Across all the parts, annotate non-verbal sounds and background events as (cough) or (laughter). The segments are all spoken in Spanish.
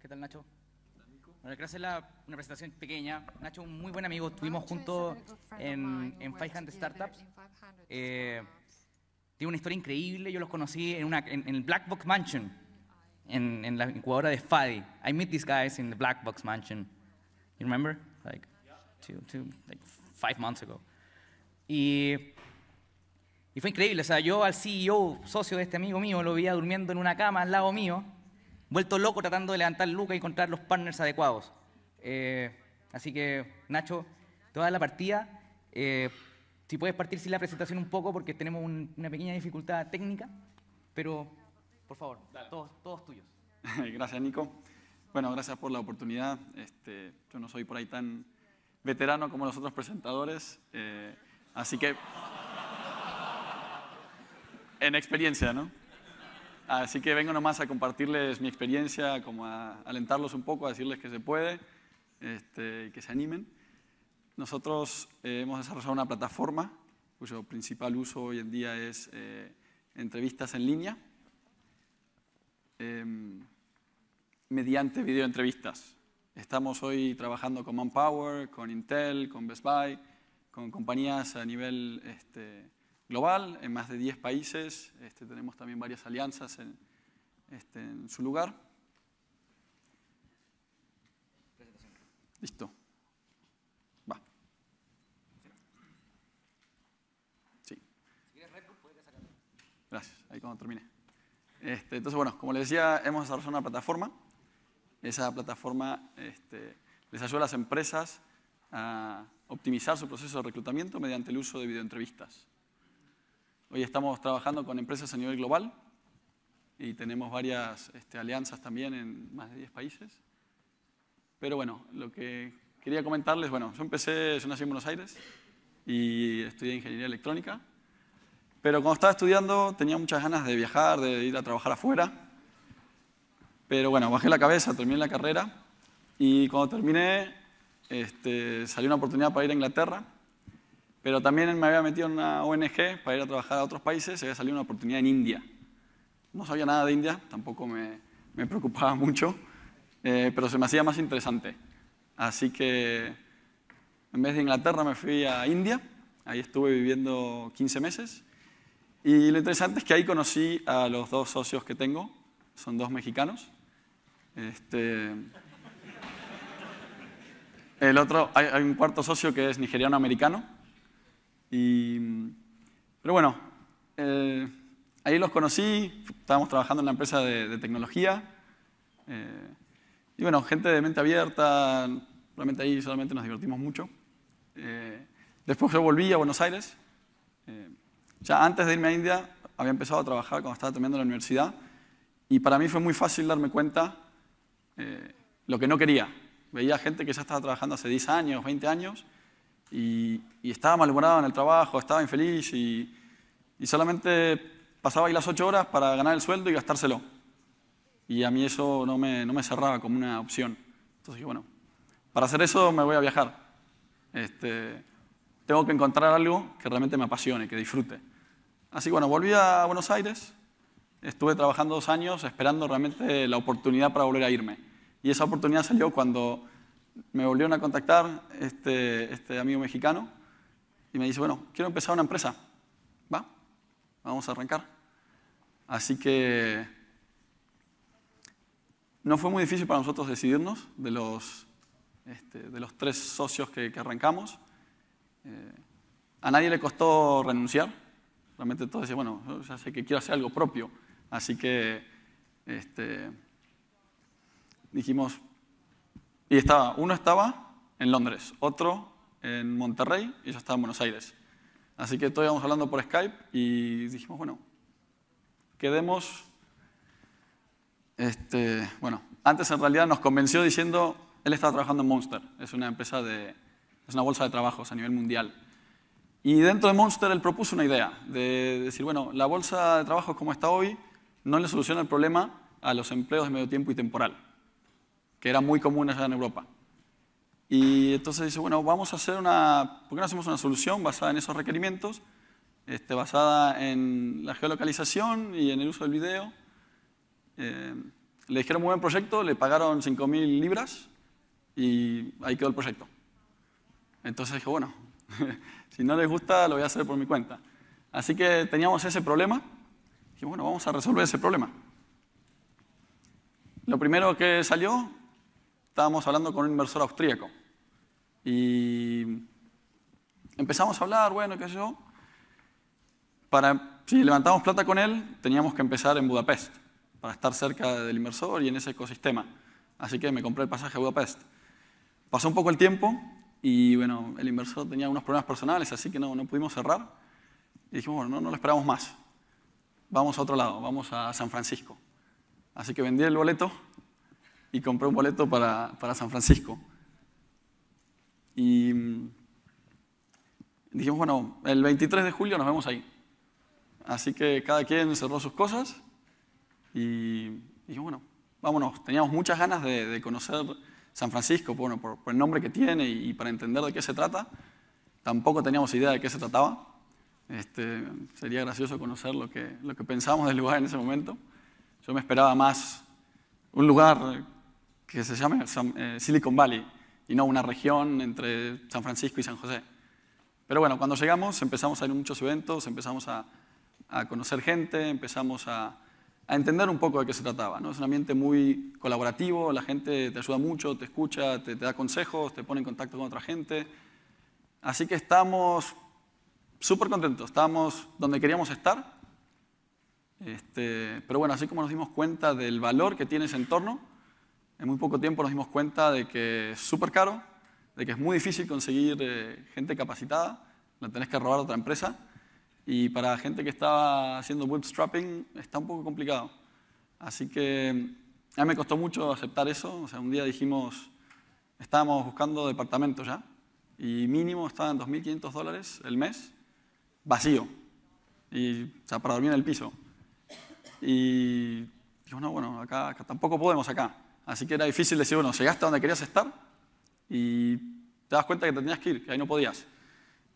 ¿Qué tal, Nacho? Bueno, quiero hacer una presentación pequeña. Nacho, un muy buen amigo, estuvimos juntos en, 500 Startups. Eh, tiene una historia increíble, yo los conocí en, una, en, el Black Box Mansion, en, en, la incubadora de FADI. I met these guys in the Black Box Mansion. You remember? Like, two, two, like five months ago. Y, y fue increíble, o sea, yo al CEO, socio de este amigo mío, lo veía durmiendo en una cama al lado mío vuelto loco tratando de levantar Luca y encontrar los partners adecuados. Eh, así que, Nacho, toda la partida. Eh, si puedes partir sin la presentación un poco, porque tenemos una pequeña dificultad técnica, pero por favor, todos, todos, tuyos. (laughs) gracias, Nico. Bueno, gracias por la oportunidad. Este, yo no soy por ahí tan veterano como los otros presentadores, eh, así que en experiencia, ¿no? Así que vengo nomás a compartirles mi experiencia, como a alentarlos un poco, a decirles que se puede este, y que se animen. Nosotros eh, hemos desarrollado una plataforma cuyo principal uso hoy en día es eh, entrevistas en línea em, mediante videoentrevistas. Estamos hoy trabajando con Manpower, con Intel, con Best Buy, con compañías a nivel este, global, en más de 10 países. Este, tenemos también varias alianzas en, este, su lugar. Listo. Va. Sí. Gracias, ahí cuando termine. Este, entonces, bueno, como les decía, hemos desarrollado una plataforma. Esa plataforma les ayuda a las empresas a optimizar su proceso de reclutamiento mediante el uso de videoentrevistas. Hoy estamos trabajando con empresas a nivel global y tenemos varias este, alianzas también en más de 10 países. Pero bueno, lo que quería comentarles, bueno, yo empecé, yo nací en Buenos Aires y estudié ingeniería electrónica, pero cuando estaba estudiando tenía muchas ganas de viajar, de ir a trabajar afuera, pero bueno, bajé la cabeza, terminé la carrera y cuando terminé este, salió una oportunidad para ir a Inglaterra pero también me había metido en una ONG para ir a trabajar a otros países, se había salido una oportunidad en India. No sabía nada de India, tampoco me, me preocupaba (laughs) mucho, eh, pero se me hacía más interesante. Así que en vez de Inglaterra me fui a India, ahí estuve viviendo 15 meses. Y lo interesante es que ahí conocí a los dos socios que tengo, son dos mexicanos. Este, el otro, hay un cuarto socio que es nigeriano-americano, y, pero bueno, eh, ahí los conocí, estábamos trabajando en la empresa de, tecnología. Eh, y bueno, gente de mente abierta, realmente ahí solamente nos divertimos mucho. Eh, después yo volví a Buenos Aires. ya antes de irme a India había empezado a trabajar cuando estaba terminando la universidad. Y para mí fue muy fácil darme cuenta lo que no quería. Veía gente que ya estaba trabajando hace 10 años, 20 años, y, estaba malhumorado en el trabajo, estaba infeliz y, solamente pasaba ahí las ocho horas para ganar el sueldo y gastárselo. Y a mí eso no me, no me cerraba como una opción. Entonces bueno, para hacer eso me voy a viajar. Este, tengo que encontrar algo que realmente me apasione, que disfrute. Así que bueno, volví a Buenos Aires, estuve trabajando dos años esperando realmente la oportunidad para volver a irme. Y esa oportunidad salió cuando me volvieron a contactar este, este amigo mexicano y me dice, bueno, quiero empezar una empresa. ¿Va? Vamos a arrancar. Así que no fue muy difícil para nosotros decidirnos de los, este, de los tres socios que, arrancamos. Eh, a nadie le costó renunciar. Realmente todos decían, bueno, sé que quiero hacer algo propio. Así que este, dijimos, y estaba, uno estaba en Londres, otro en Monterrey y yo estaba en Buenos Aires. Así que todos íbamos hablando por Skype y dijimos, bueno, quedemos... Este, bueno, antes en realidad nos convenció diciendo, él estaba trabajando en Monster, es una empresa de... es una bolsa de trabajos a nivel mundial. Y dentro de Monster él propuso una idea, de decir, bueno, la bolsa de trabajos como está hoy no le soluciona el problema a los empleos de medio tiempo y temporal que eran muy comunes allá en Europa. Y entonces dice, bueno, vamos a hacer una, porque no hacemos una solución basada en esos requerimientos, este, basada en la geolocalización y en el uso del video? Eh, le dijeron muy buen proyecto, le pagaron 5.000 libras y ahí quedó el proyecto. Entonces dije, bueno, (laughs) si no les gusta lo voy a hacer por mi cuenta. Así que teníamos ese problema y bueno, vamos a resolver ese problema. Lo primero que salió estábamos hablando con un inversor austríaco. Y empezamos a hablar, bueno, qué sé yo. Para, si levantamos plata con él, teníamos que empezar en Budapest, para estar cerca del inversor y en ese ecosistema. Así que me compré el pasaje a Budapest. Pasó un poco el tiempo y bueno, el inversor tenía unos problemas personales, así que no, no pudimos cerrar. Y dijimos, bueno, no lo esperamos más. Vamos a otro lado, vamos a San Francisco. Así que vendí el boleto y compré un boleto para, para San Francisco. Y mm, dijimos, bueno, el 23 de julio nos vemos ahí. Así que cada quien cerró sus cosas y dijimos, bueno, vámonos. Teníamos muchas ganas de, de conocer San Francisco, bueno, por, el nombre que tiene y, para entender de qué se trata. Tampoco teníamos idea de qué se trataba. Este, sería gracioso conocer lo que, lo que pensábamos del lugar en ese momento. Yo me esperaba más un lugar que se llama eh, Silicon Valley y no una región entre San Francisco y San José. Pero bueno, cuando llegamos empezamos a ir a muchos eventos, empezamos a, conocer gente, empezamos a, entender un poco de qué se trataba. ¿no? Es un ambiente muy colaborativo, la gente te ayuda mucho, te escucha, te, da consejos, te pone en contacto con otra gente. Así que estamos súper contentos, estamos donde queríamos estar. Este, pero bueno, así como nos dimos cuenta del valor que tiene ese entorno, en muy poco tiempo nos dimos cuenta de que es súper caro, de que es muy difícil conseguir eh, gente capacitada, la tenés que robar a otra empresa, y para gente que estaba haciendo webstrapping está un poco complicado. Así que a mí me costó mucho aceptar eso, o sea, un día dijimos, estábamos buscando departamentos ya, y mínimo estaba en 2.500 dólares el mes, vacío, y, sea, para dormir en el piso. Y dijimos, no, bueno, acá tampoco podemos acá. Así que era difícil decir, bueno, llegaste a donde querías estar y te das cuenta que te tenías que ir, que ahí no podías.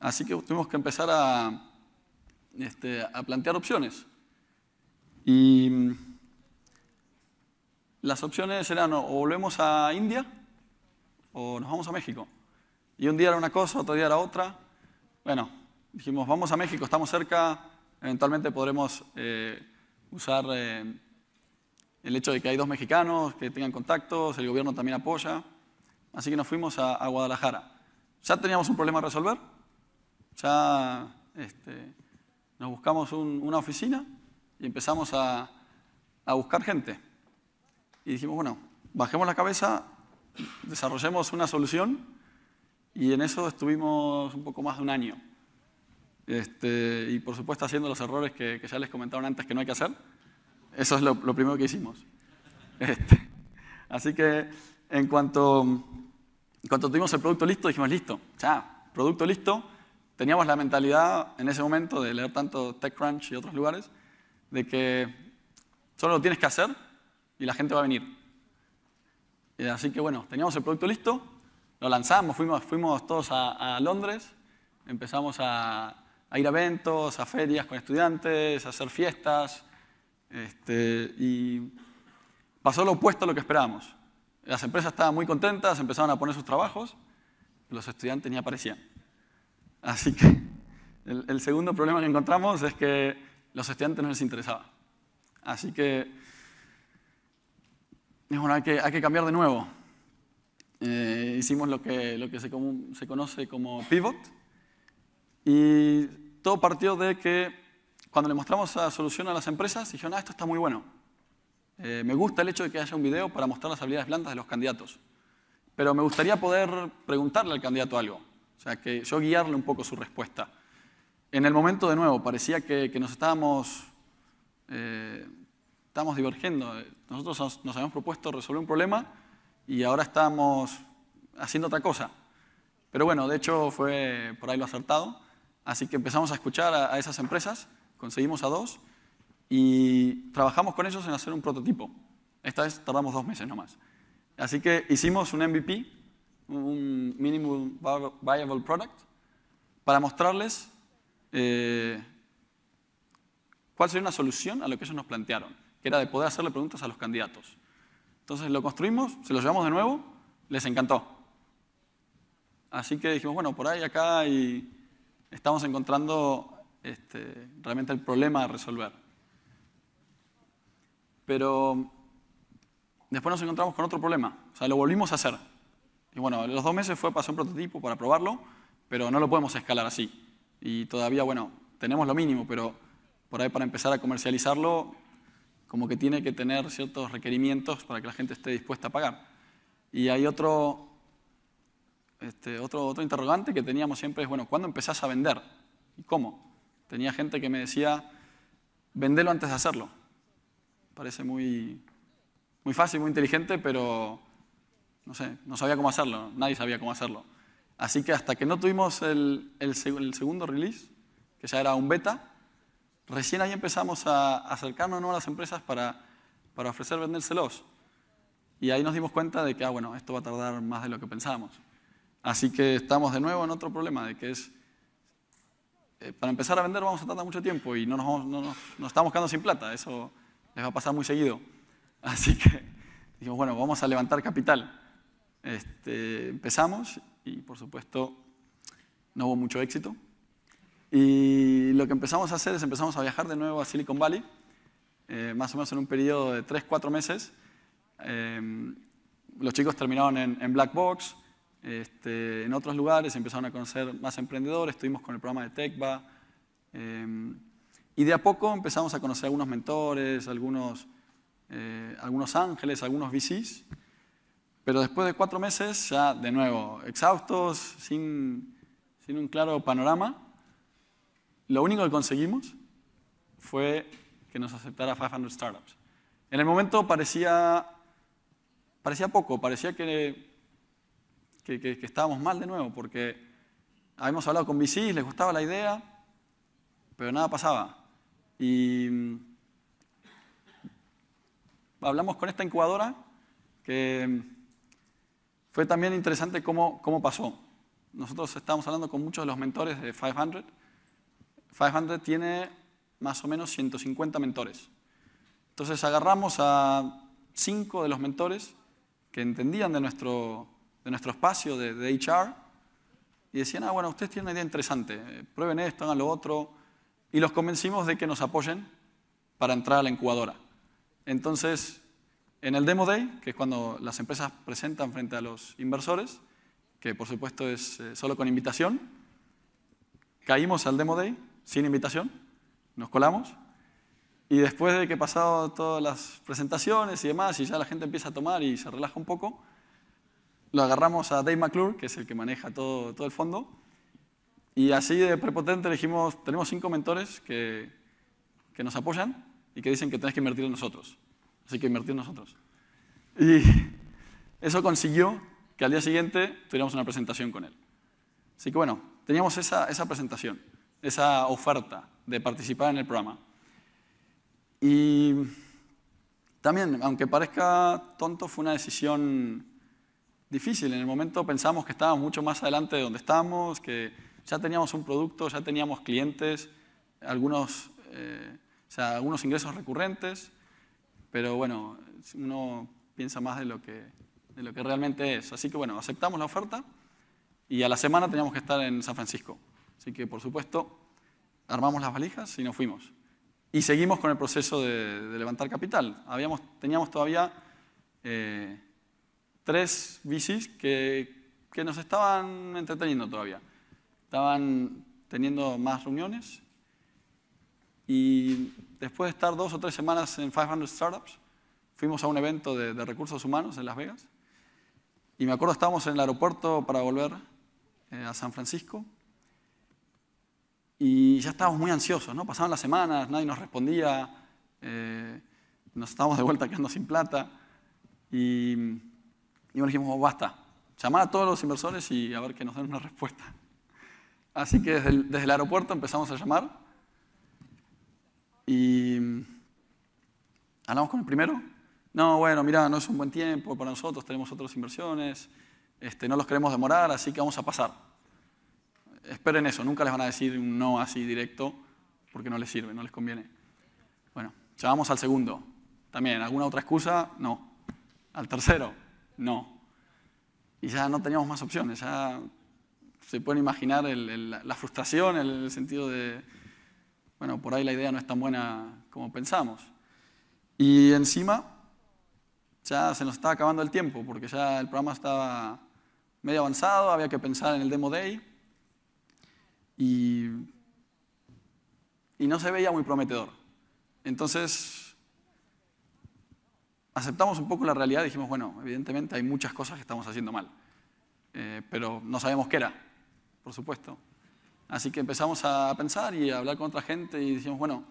Así que tuvimos que empezar a, este, a plantear opciones. Y mm, las opciones eran o volvemos a India o nos vamos a México. Y un día era una cosa, otro día era otra. Bueno, dijimos, vamos a México, estamos cerca, eventualmente podremos eh, usar... Eh, el hecho de que hay dos mexicanos que tengan contactos, el gobierno también apoya. Así que nos fuimos a, Guadalajara. Ya teníamos un problema a resolver, ya este, nos buscamos una oficina y empezamos a, buscar gente. Y dijimos, bueno, bajemos la cabeza, desarrollemos una solución y en eso estuvimos un poco más de un año. Este, y por supuesto haciendo los errores que, que, ya les comentaron antes que no hay que hacer. Eso es lo, primero que hicimos. Este, así que en cuanto, tuvimos el producto listo, dijimos listo, ya, producto listo. Teníamos la mentalidad en ese momento de leer tanto TechCrunch y otros lugares, de que solo lo tienes que hacer y la gente va a venir. Eh, así que bueno, teníamos el producto listo, lo lanzamos, fuimos, todos a, Londres, empezamos a ir a eventos, a ferias con estudiantes, a hacer fiestas, este, y pasó lo opuesto a lo que esperábamos. Las empresas estaban muy contentas, empezaban a poner sus trabajos, los estudiantes ni aparecían. Así que el, segundo problema que encontramos es que los estudiantes no les interesaba. Así que bueno, hay, que, hay que cambiar de nuevo. Eh, hicimos lo que, lo que se, se conoce como pivot y todo partió de que cuando le mostramos la solución a las empresas, dijeron, ah, esto está muy bueno. Eh, me gusta el hecho de que haya un video para mostrar las habilidades blandas de los candidatos. Pero me gustaría poder preguntarle al candidato algo. O sea, que yo guiarle un poco su respuesta. En el momento, de nuevo, parecía que, nos estábamos, eh, estábamos divergiendo. Nosotros nos habíamos propuesto resolver un problema y ahora estamos haciendo otra cosa. Pero bueno, de hecho fue por ahí lo acertado. Así que empezamos a escuchar a, a esas empresas Conseguimos a dos y trabajamos con ellos en hacer un prototipo. Esta vez tardamos dos meses nomás. Así que hicimos un MVP, un Minimum Viable Product, para mostrarles eh, cuál sería una solución a lo que ellos nos plantearon, que era de poder hacerle preguntas a los candidatos. Entonces lo construimos, se lo llevamos de nuevo, les encantó. Así que dijimos, bueno, por ahí, acá, y estamos encontrando este, realmente el problema a resolver. Pero después nos encontramos con otro problema, o sea, lo volvimos a hacer. Y bueno, los dos meses fue, para hacer un prototipo para probarlo, pero no lo podemos escalar así. Y todavía, bueno, tenemos lo mínimo, pero por ahí para empezar a comercializarlo, como que tiene que tener ciertos requerimientos para que la gente esté dispuesta a pagar. Y hay otro, este, otro, otro interrogante que teníamos siempre es, bueno, ¿cuándo empezás a vender? ¿Y cómo? Tenía gente que me decía, vendelo antes de hacerlo. Parece muy, muy fácil, muy inteligente, pero no sé, no sabía cómo hacerlo, nadie sabía cómo hacerlo. Así que hasta que no tuvimos el, el, el segundo release, que ya era un beta, recién ahí empezamos a acercarnos a las empresas para, para ofrecer vendérselos. Y ahí nos dimos cuenta de que, ah, bueno, esto va a tardar más de lo que pensábamos. Así que estamos de nuevo en otro problema, de que es eh, para empezar a vender vamos a tardar mucho tiempo y no nos, estamos quedando sin plata, eso les va a pasar muy seguido. (laughs) Así que dijimos, bueno, vamos a levantar capital. Este, empezamos y por supuesto no hubo mucho éxito. Y lo que empezamos a hacer es empezamos a viajar de nuevo a Silicon Valley, eh, más o menos en un periodo de 3, 4 meses. Em, los chicos terminaron en, en Black Box, este, en otros lugares empezaron a conocer más emprendedores, estuvimos con el programa de tecba em, y de a poco empezamos a conocer algunos mentores, algunos, eh, algunos ángeles, algunos VCs. Pero después de cuatro meses, ya de nuevo, exhaustos, sin, sin un claro panorama, lo único que conseguimos fue que nos aceptara 500 Startups. En el momento parecía, parecía poco, parecía que que, estábamos mal de nuevo, porque habíamos hablado con VCs, les gustaba la idea, pero nada pasaba. Y mm, hablamos con esta incubadora que mm, fue también interesante cómo, cómo pasó. Nosotros estábamos hablando con muchos de los mentores de 500. 500 tiene más o menos 150 mentores. Entonces agarramos a cinco de los mentores que entendían de nuestro de nuestro espacio de, HR y decían, ah, bueno, ustedes tienen una idea interesante, eh, prueben esto, hagan lo otro, y los convencimos de que nos apoyen para entrar a la incubadora. Entonces, en el Demo Day, que es cuando las empresas presentan frente a los inversores, que por supuesto es eh, solo con invitación, caímos al Demo Day sin invitación, nos colamos, y después de que pasado todas las presentaciones y demás, y ya la gente empieza a tomar y se relaja un poco, lo agarramos a Dave McClure, que es el que maneja todo, todo el fondo, y así de prepotente elegimos, tenemos cinco mentores que, nos apoyan y que dicen que tenés que invertir en nosotros. Así que invertir en nosotros. Y eso consiguió que al día siguiente tuviéramos una presentación con él. Así que bueno, teníamos esa, esa presentación, esa oferta de participar en el programa. Y también, aunque parezca tonto, fue una decisión difícil. En el momento pensamos que estábamos mucho más adelante de donde estábamos, que ya teníamos un producto, ya teníamos clientes, algunos, eh, algunos ingresos recurrentes, pero bueno, uno piensa más de lo, que, lo que realmente es. Así que bueno, aceptamos la oferta y a la semana teníamos que estar en San Francisco. Así que por supuesto, armamos las valijas y nos fuimos. Y seguimos con el proceso de, levantar capital. Habíamos, teníamos todavía... Eh, tres VCs que, nos estaban entreteniendo todavía. Estaban teniendo más reuniones y después de estar dos o tres semanas en 500 Startups, fuimos a un evento de, recursos humanos en Las Vegas y me acuerdo estábamos en el aeropuerto para volver eh, a San Francisco y ya estábamos muy ansiosos, ¿no? Pasaban las semanas, nadie nos respondía, eh, nos estábamos de vuelta quedando sin plata y y bueno, dijimos, basta, llamar a todos los inversores y a ver que nos dan una respuesta. Así que desde el, aeropuerto empezamos a llamar y hablamos con el primero. No, bueno, mira, no es un buen tiempo para nosotros, tenemos otras inversiones, este, no los queremos demorar, así que vamos a pasar. Esperen eso, nunca les van a decir un no así directo porque no les sirve, no les conviene. Bueno, llamamos al segundo. También, ¿alguna otra excusa? No. Al tercero, no. Y ya no teníamos más opciones, ya se pueden imaginar la frustración, en el, sentido de, bueno, por ahí la idea no es tan buena como pensamos. Y encima ya se nos estaba acabando el tiempo, porque ya el programa estaba medio avanzado, había que pensar en el Demo Day, y, y no se veía muy prometedor. Entonces aceptamos un poco la realidad, dijimos, bueno, evidentemente hay muchas cosas que estamos haciendo mal, eh, pero no sabemos qué era, por supuesto. Así que empezamos a pensar y a hablar con otra gente y dijimos, bueno,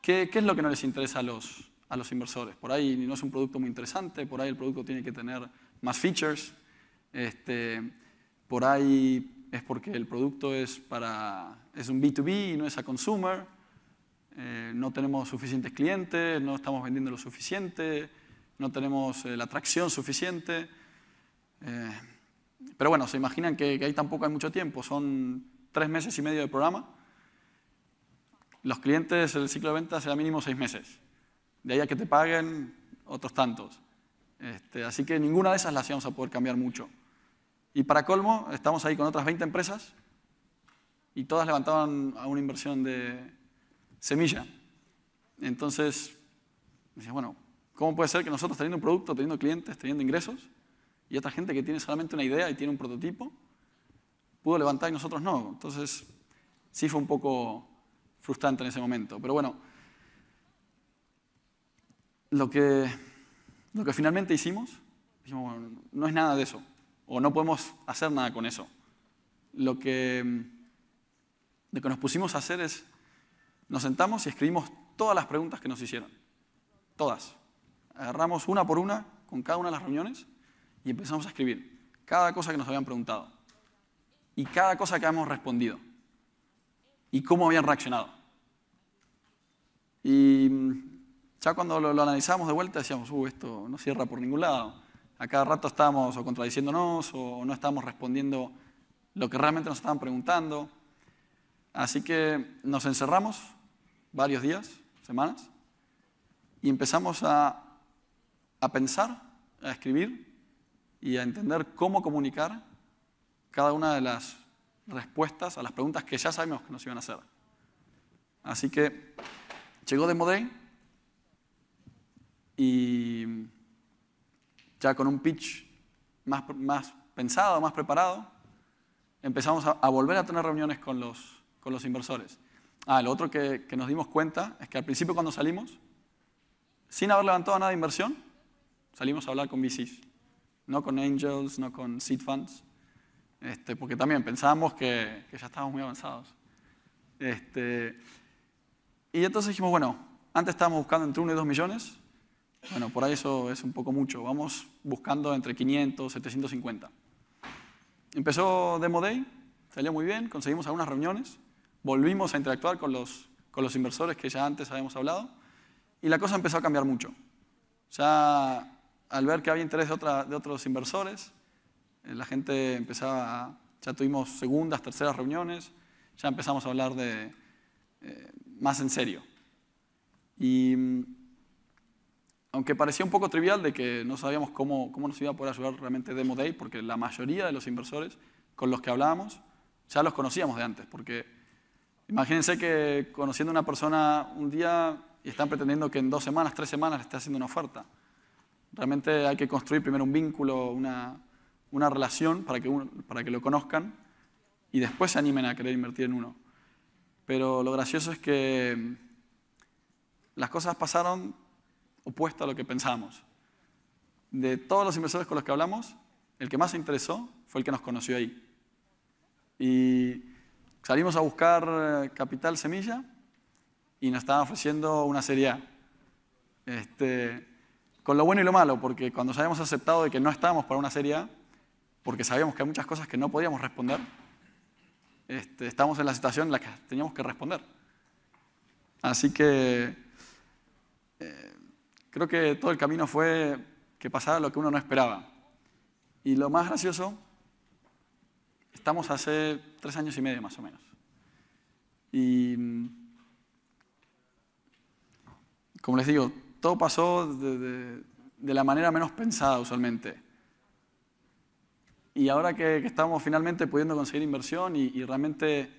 ¿qué, es lo que no les interesa a los, inversores? Por ahí no es un producto muy interesante, por ahí el producto tiene que tener más features, este, por ahí es porque el producto es, para, es un B2B y no es a consumer, eh, no tenemos suficientes clientes, no estamos vendiendo lo suficiente, no tenemos eh, la atracción suficiente. Eh, pero bueno, se imaginan que, ahí tampoco hay mucho tiempo, son tres meses y medio de programa. Los clientes, el ciclo de venta será mínimo seis meses. De ahí a que te paguen otros tantos. Este, así que ninguna de esas las íbamos a poder cambiar mucho. Y para colmo, estamos ahí con otras 20 empresas y todas levantaban a una inversión de semilla. Entonces, me decía, bueno, ¿cómo puede ser que nosotros teniendo un producto, teniendo clientes, teniendo ingresos, y esta gente que tiene solamente una idea y tiene un prototipo, pudo levantar y nosotros no? Entonces, sí fue un poco frustrante en ese momento. Pero bueno, lo que, lo que finalmente hicimos, dijimos, bueno, no es nada de eso, o no podemos hacer nada con eso. Lo que, lo que nos pusimos a hacer es nos sentamos y escribimos todas las preguntas que nos hicieron. Todas. Agarramos una por una con cada una de las reuniones y empezamos a escribir cada cosa que nos habían preguntado y cada cosa que habíamos respondido y cómo habían reaccionado. Y mm, ya cuando lo, lo analizamos de vuelta decíamos, uh, esto no cierra por ningún lado. A cada rato estábamos o contradiciéndonos o no estábamos respondiendo lo que realmente nos estaban preguntando. Así que nos encerramos varios días, semanas, y empezamos a, pensar, a escribir y a entender cómo comunicar cada una de las respuestas a las preguntas que ya sabemos que nos iban a hacer. Así que llegó de Modé y ya con un pitch más, más pensado, más preparado, empezamos a, volver a tener reuniones con los inversores. Ah, lo otro que, que, nos dimos cuenta es que al principio cuando salimos, sin haber levantado nada de inversión, salimos a hablar con VCs, no con angels, no con seed funds, este, porque también pensábamos que, que, ya estábamos muy avanzados. Este, y entonces dijimos, bueno, antes estábamos buscando entre 1 y 2 millones, bueno, por ahí eso es un poco mucho, vamos buscando entre 500, 750. Empezó Demo Day, salió muy bien, conseguimos algunas reuniones, volvimos a interactuar con los, con los inversores que ya antes habíamos hablado y la cosa empezó a cambiar mucho. Ya al ver que había interés de, de otros inversores, eh, la gente empezaba ya tuvimos segundas, terceras reuniones, ya empezamos a hablar de eh, más en serio. Y mm, aunque parecía un poco trivial de que no sabíamos cómo, cómo nos iba a poder ayudar realmente Demo Day, porque la mayoría de los inversores con los que hablábamos ya los conocíamos de antes, porque Imagínense que conociendo a una persona un día y están pretendiendo que en dos semanas, tres semanas le esté haciendo una oferta. Realmente hay que construir primero un vínculo, una, relación para que, para que lo conozcan y después se animen a querer invertir en uno. Pero lo gracioso es que las cosas pasaron opuesto a lo que pensábamos. De todos los inversores con los que hablamos, el que más se interesó fue el que nos conoció ahí. Y Salimos a buscar eh, Capital Semilla y nos estaban ofreciendo una serie A. Este, con lo bueno y lo malo, porque cuando ya habíamos aceptado de que no estábamos para una serie A, porque sabíamos que hay muchas cosas que no podíamos responder, este, estábamos en la situación en la que teníamos que responder. Así que eh, creo que todo el camino fue que pasara lo que uno no esperaba. Y lo más gracioso Estamos hace tres años y medio más o menos. Y mm, como les digo, todo pasó de, la manera menos pensada usualmente. Y ahora que, estamos finalmente pudiendo conseguir inversión y, realmente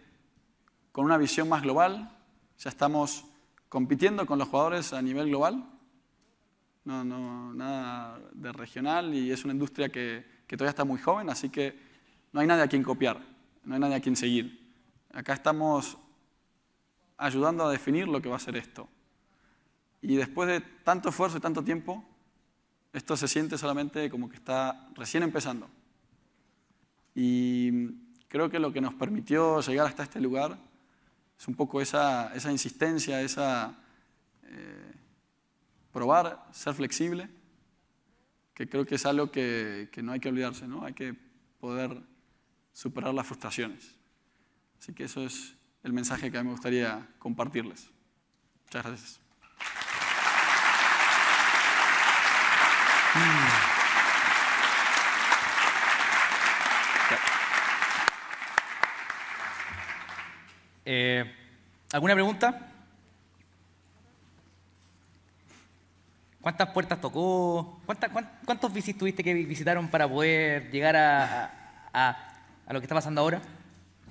con una visión más global, ya estamos compitiendo con los jugadores a nivel global. No, no, nada de regional y es una industria que, que todavía está muy joven, así que no hay nadie a quien copiar, no hay nadie a quien seguir. Acá estamos ayudando a definir lo que va a ser esto. Y después de tanto esfuerzo y tanto tiempo, esto se siente solamente como que está recién empezando. Y creo que lo que nos permitió llegar hasta este lugar es un poco esa, insistencia, esa eh, probar, ser flexible, que creo que es algo que, que no hay que olvidarse, ¿no? Hay que poder superar las frustraciones. Así que eso es el mensaje que a mí me gustaría compartirles. Muchas gracias. Eh, ¿Alguna pregunta? ¿Cuántas puertas tocó? ¿Cuántos bicis tuviste que visitaron para poder llegar a a lo que está pasando ahora?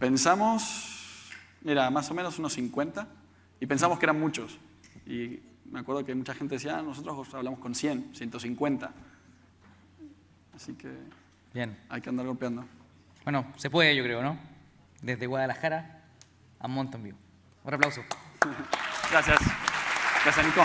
Pensamos, mira, más o menos unos 50, y pensamos que eran muchos. Y me acuerdo que mucha gente decía, ah, nosotros hablamos con 100, 150. Así que Bien. hay que andar golpeando. Bueno, se puede, yo creo, ¿no? Desde Guadalajara a Mountain View. Un aplauso. (laughs) Gracias. Gracias, Nico.